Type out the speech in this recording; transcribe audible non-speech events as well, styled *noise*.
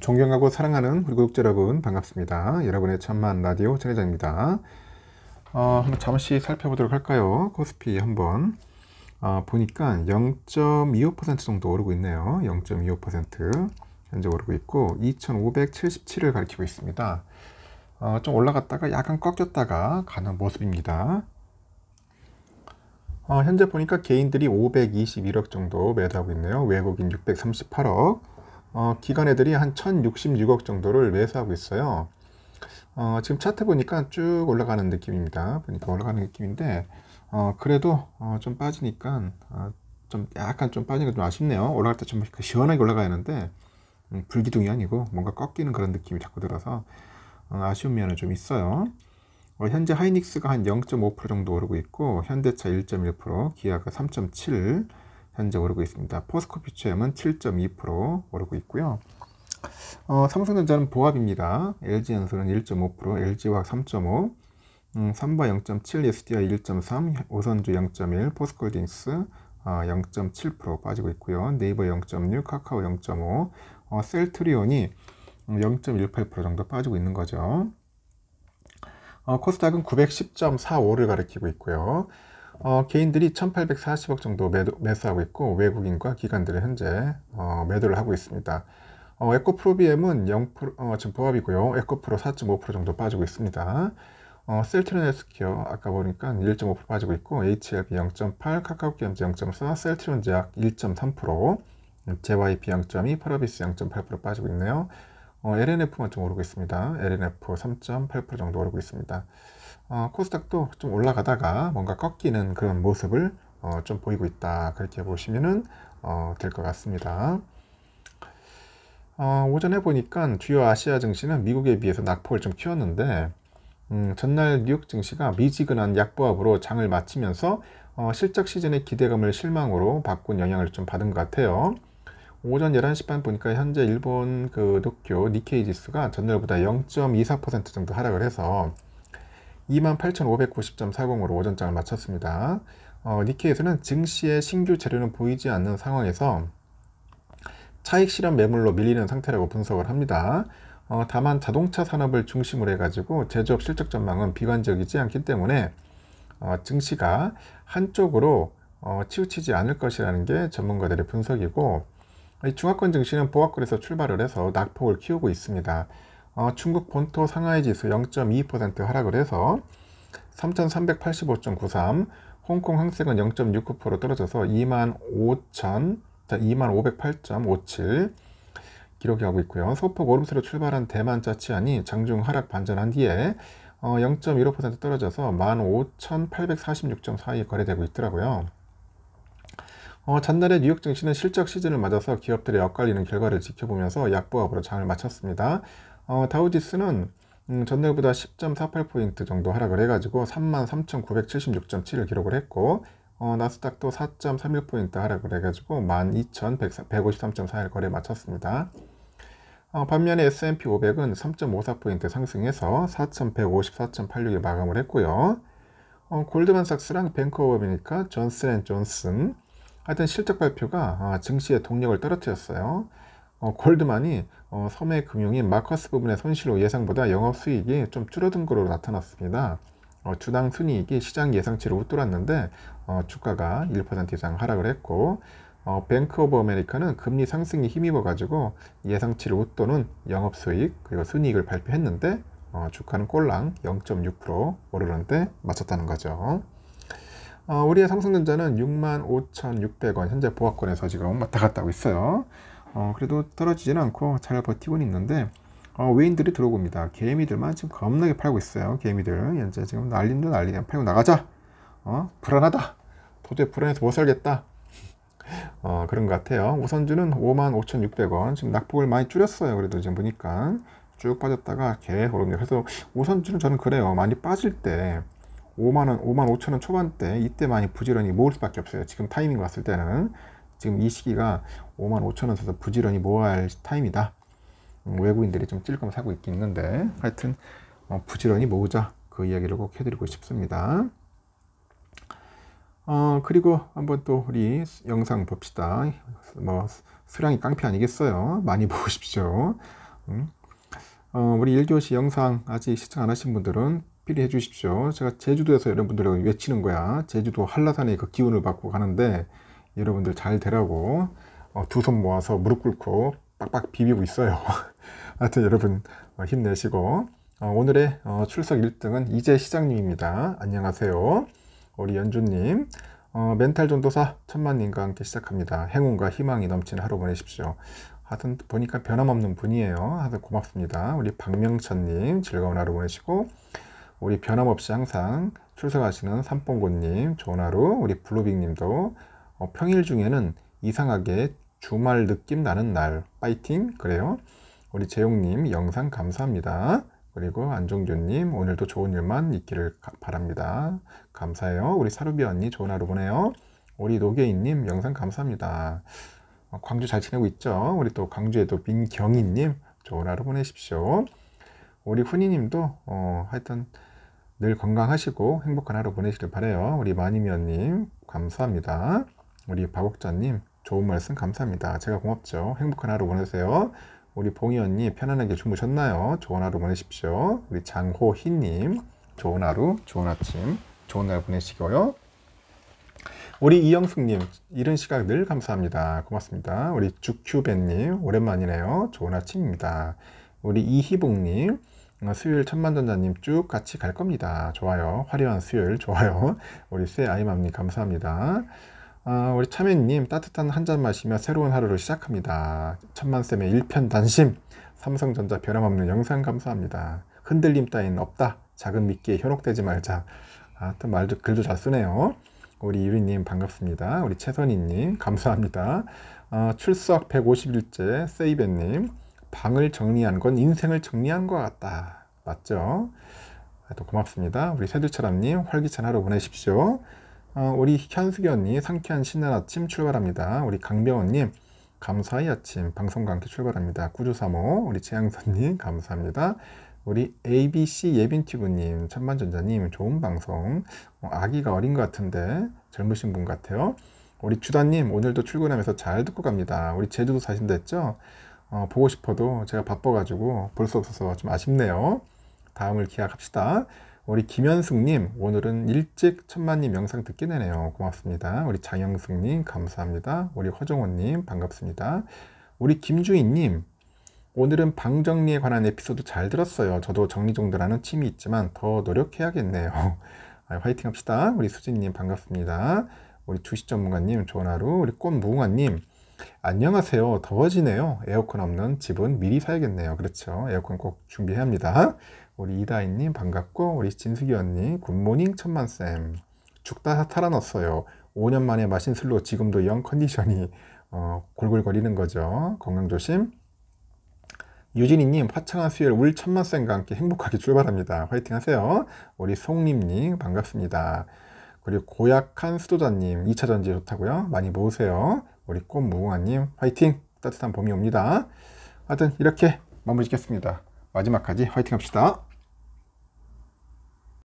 존경하고 사랑하는 우리 구독자 여러분 반갑습니다. 여러분의 천만 라디오 전회장입니다. 어, 한번 잠시 살펴보도록 할까요? 코스피 한번 어, 보니까 0.25% 정도 오르고 있네요. 0.25% 현재 오르고 있고 2,577을 가리키고 있습니다. 어, 좀 올라갔다가 약간 꺾였다가 가는 모습입니다. 어, 현재 보니까 개인들이 521억 정도 매도하고 있네요. 외국인 638억, 어, 기관 애들이 한 1066억 정도를 매수하고 있어요. 어, 지금 차트 보니까 쭉 올라가는 느낌입니다. 보니까 올라가는 느낌인데 어, 그래도 어, 좀 빠지니까 어, 좀 약간 좀 빠지는 게좀 아쉽네요. 올라갈 때 좀 시원하게 올라가야 하는데 음, 불기둥이 아니고 뭔가 꺾이는 그런 느낌이 자꾸 들어서 어, 아쉬운 면은 좀 있어요. 어, 현재 하이닉스가 한 0.5% 정도 오르고 있고 현대차 1.1%, 기아가 3.7, 현재 오르고 있습니다. 포스코 퓨처엠은 7.2% 오르고 있고요. 어, 삼성전자는 보합입니다. LG연설은 1.5%, LG화학 3.5, 음, 삼바 0.7, SDI 1.3, 오선주 0.1, 포스콜딩스 어, 0.7% 빠지고 있고요. 네이버 0.6, 카카오 0.5, 어, 셀트리온이 0.18% 음, 정도 빠지고 있는 거죠. 어, 코스닥은 910.45를 가리키고 있고요. 어, 개인들이 1840억 정도 매도, 매수하고 있고 외국인과 기관들은 현재 어, 매도를 하고 있습니다. 어, 에코프로비엠은 0% 어, 지금 보합이고요. 에코프로 4.5% 정도 빠지고 있습니다. 어, 셀트리온헬스케어 아까 보니까 1.5% 빠지고 있고 HLB 0.8, 카카오게임즈 0.4, 셀트리온제약 1.3%, JYP 0.2, 파라비스 0.8% 빠지고 있네요. LNF만 어, 좀 오르고 있습니다. LNF 3.8% 정도 오르고 있습니다. 어, 코스닥도 좀 올라가다가 뭔가 꺾이는 그런 모습을 어, 좀 보이고 있다 그렇게 보시면은 어, 될 것 같습니다. 어, 오전에 보니까 주요 아시아 증시는 미국에 비해서 낙폭을 좀 키웠는데 음, 전날 뉴욕 증시가 미지근한 약보합으로 장을 마치면서 어, 실적 시즌의 기대감을 실망으로 바꾼 영향을 좀 받은 것 같아요. 오전 11시 반 보니까 현재 일본 그 도쿄 니케이 지수가 전날보다 0.24% 정도 하락을 해서 28,590.40으로 오전장을 마쳤습니다. 어, 니케에서는 증시의 신규 재료는 보이지 않는 상황에서 차익 실현 매물로 밀리는 상태라고 분석을 합니다. 어, 다만 자동차 산업을 중심으로 해가지고 제조업 실적 전망은 비관적이지 않기 때문에 어, 증시가 한쪽으로 어, 치우치지 않을 것이라는 게 전문가들의 분석이고 중화권 증시는 보합권에서 출발을 해서 낙폭을 키우고 있습니다. 어, 중국 본토 상하이 지수 0.22% 하락을 해서 3,385.93, 홍콩 항생은 0.69% 떨어져서 25,000, 2508.57 기록하고 이 있고요. 소폭 오름세로 출발한 대만 자치안이 장중 하락 반전한 뒤에 어, 0.15% 떨어져서 15,846.42에 거래되고 있더라고요. 어, 전날에 뉴욕 증시는 실적 시즌을 맞아서 기업들의 엇갈리는 결과를 지켜보면서 약보합으로 장을 마쳤습니다. 어, 다우지스는 음, 전날보다 10.48포인트 정도 하락을 해가지고 33,976.7을 기록을 했고 어, 나스닥도 4.31포인트 하락을 해가지고 12,153.4일 거래 마쳤습니다. 어, 반면에 S&P 500은 3.54포인트 상승해서 4,154.86에 마감을 했고요. 어, 골드만삭스랑 뱅크오버이니까 존슨 앤 존슨 하여튼 실적 발표가 아, 증시의 동력을 떨어뜨렸어요. 어, 골드만이 어, 섬의 금융인 마커스 부분의 손실로 예상보다 영업 수익이 좀 줄어든 것으로 나타났습니다. 어, 주당 순이익이 시장 예상치를 웃돌았는데 어, 주가가 1% 이상 하락을 했고 어, 뱅크 오브 아메리카는 금리 상승에 힘입어 가지고 예상치를 웃도는 영업 수익 그리고 순이익을 발표했는데 어, 주가는 꼴랑 0.6% 오르는데 맞췄다는 거죠. 어, 우리의 삼성전자는 65,600원 현재 보합권에서 지금 왔다 갔다 하고 있어요. 어, 그래도 떨어지진 않고 잘 버티고는 있는데 어, 외인들이 들어 옵니다. 개미들만 지금 겁나게 팔고 있어요. 개미들 현재 지금 난린다 난리야. 팔고 나가자. 어? 불안하다. 도저히 불안해서 못 살겠다. *laughs* 어, 그런 것 같아요. 우선주는 55,600원. 만 지금 낙폭을 많이 줄였어요. 그래도 지금 보니까 쭉 빠졌다가 계속 오릅니다. 그래서 우선주는 저는 그래요. 많이 빠질 때 5만원, 5만 5천원 초반대 이때 많이 부지런히 모을 수밖에 없어요. 지금 타이밍 왔을 때는 지금 이 시기가 5만 5천 원 사서 부지런히 모아야 할 타임이다. 음, 외국인들이 좀 찔끔 사고 있긴 있는데 하여튼 어, 부지런히 모으자 그 이야기를 꼭 해드리고 싶습니다. 어 그리고 한번 또 우리 영상 봅시다. 뭐 수량이 깡패 아니겠어요? 많이 *laughs* 보십시오. 음. 어, 우리 1교시 영상 아직 시청 안 하신 분들은 필히 해주십시오. 제가 제주도에서 여러분들에게 외치는 거야. 제주도 한라산의 그 기운을 받고 가는데 여러분들 잘 되라고 어, 두손 모아서 무릎 꿇고 빡빡 비비고 있어요. *laughs* 하여튼 여러분 어, 힘내시고 어, 오늘의 어, 출석 1등은 이제 시장님입니다. 안녕하세요. 우리 연주님 어, 멘탈 전도사 천만님과 함께 시작합니다. 행운과 희망이 넘치는 하루 보내십시오. 하여튼 보니까 변함없는 분이에요. 하여튼 고맙습니다. 우리 박명천님 즐거운 하루 보내시고 우리 변함없이 항상 출석하시는 삼봉고님 좋은 하루 우리 블루빅님도 어, 평일 중에는 이상하게 주말 느낌 나는 날 파이팅 그래요 우리 재용님 영상 감사합니다 그리고 안종규님 오늘도 좋은 일만 있기를 바랍니다 감사해요 우리 사루비 언니 좋은 하루 보내요 우리 노계인님 영상 감사합니다 어, 광주 잘 지내고 있죠 우리 또 광주에도 민경인님 좋은 하루 보내십시오 우리 훈이님도 어, 하여튼 늘 건강하시고 행복한 하루 보내시길 바래요 우리 마니미언님 감사합니다. 우리 박옥자님 좋은 말씀 감사합니다. 제가 고맙죠. 행복한 하루 보내세요. 우리 봉이 언니 편안하게 주무셨나요? 좋은 하루 보내십시오. 우리 장호희님 좋은 하루, 좋은 아침, 좋은 날 보내시고요. 우리 이영숙님 이른 시각 늘 감사합니다. 고맙습니다. 우리 주큐벤님 오랜만이네요. 좋은 아침입니다. 우리 이희봉님 어, 수요일 천만전자님 쭉 같이 갈 겁니다. 좋아요. 화려한 수요일 좋아요. 우리 새 아이맘님 감사합니다. 아, 우리 차외님 따뜻한 한 잔 마시며 새로운 하루를 시작합니다. 천만쌤의 일편 단심 삼성전자 변함없는 영상 감사합니다. 흔들림 따윈 없다. 작은 미끼에 현혹되지 말자. 아, 또 말도 글도 잘 쓰네요. 우리 이유리님 반갑습니다. 우리 최선희님 감사합니다. 어, 출석 151일째 세이벤님 방을 정리한 건 인생을 정리한 것 같다. 맞죠? 아, 또 고맙습니다. 우리 새들처럼님 활기찬 하루 보내십시오. 어, 우리 현숙이 언니 상쾌한 신난 아침 출발합니다. 우리 강병원님 감사의 아침 방송과 함께 출발합니다. 구조사모 우리 최양선님 감사합니다. 우리 ABC 예빈튜브님 천만전자님 좋은 방송 어, 아기가 어린 것 같은데 젊으신 분 같아요. 우리 주단님 오늘도 출근하면서 잘 듣고 갑니다. 우리 제주도 사신다 했죠? 어, 보고 싶어도 제가 바빠가지고 볼 수 없어서 좀 아쉽네요. 다음을 기약합시다. 우리 김현숙님 오늘은 일찍 천만님 영상 듣게 되네요. 고맙습니다. 우리 장영숙님 감사합니다. 우리 허정원님 반갑습니다. 우리 김주인님 오늘은 방정리에 관한 에피소드 잘 들었어요. 저도 정리정돈하는 취미 있지만 더 노력해야겠네요. *laughs* 화이팅 합시다. 우리 수진님 반갑습니다. 우리 주식 전문가님 좋은 하루. 우리 꽃무궁화님 안녕하세요. 더워지네요. 에어컨 없는 집은 미리 사야겠네요. 그렇죠. 에어컨 꼭 준비해야 합니다. 우리 이다희님 반갑고 우리 진숙이 언니 굿모닝 천만쌤 죽다 탈아났어요. 5년 만에 마신 술로 지금도 영 컨디션이 어, 골골거리는 거죠. 건강 조심. 유진이님 화창한 수요일 울 천만쌤과 함께 행복하게 출발합니다. 화이팅 하세요. 우리 송림님 반갑습니다. 그리고 고약한 수도자님 2차전지 좋다고요? 많이 모으세요. 우리 꽃무궁화님 화이팅! 따뜻한 봄이 옵니다. 하여튼 이렇게 마무리 짓겠습니다. 마지막까지 화이팅 합시다.